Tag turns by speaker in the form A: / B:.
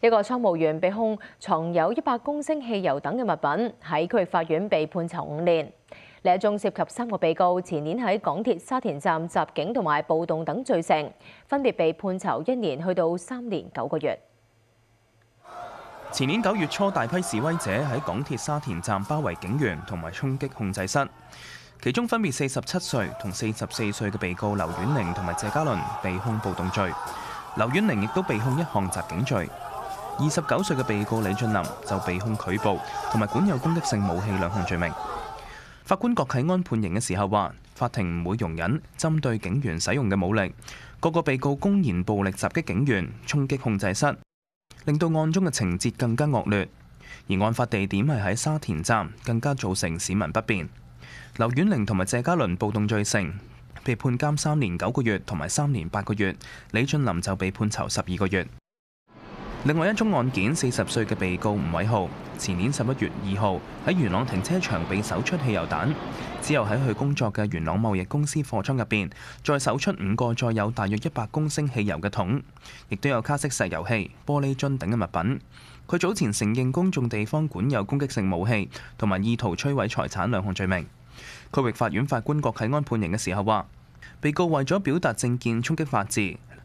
A: 一個倉務員被控藏有一百公升汽油等嘅物品，喺區域法院被判囚五年。呢一宗涉及三個被告，前年喺港鐵沙田站襲警同埋暴動等罪成，分別被判囚一年去到三年九個月。
B: 前年九月初，大批示威者喺港鐵沙田站包圍警員同埋衝擊控制室，其中分別四十七歲同四十四歲嘅被告劉婉玲同埋謝嘉倫被控暴動罪，劉婉玲亦都被控一項襲警罪。二十九歲嘅被告李俊林就被控拒捕同埋管有攻擊性武器兩項罪名。法官郭啟安判刑嘅時候話：法庭唔會容忍針對警員使用嘅武力。個個被告公然暴力襲擊警員，衝擊控制室，令到案中嘅情節更加惡劣。而案發地點係喺沙田站，更加造成市民不便。劉婉玲同埋謝嘉伦暴動罪成，被判監三年九個月同埋三年八個月。李俊林就被判囚十二個月。另外一宗案件，四十岁嘅被告吴伟浩，前年十一月二号喺元朗停车场被搜出汽油弹，之后喺佢工作嘅元朗贸易公司货仓入边，再搜出五个载有大约一百公升汽油嘅桶，亦都有卡式石油气、玻璃樽等嘅物品。佢早前承认公众地方管有攻击性武器同埋意图摧毁财产两项罪名。区域法院法官郭启安判刑嘅时候话。被告为咗表达政见冲击法治。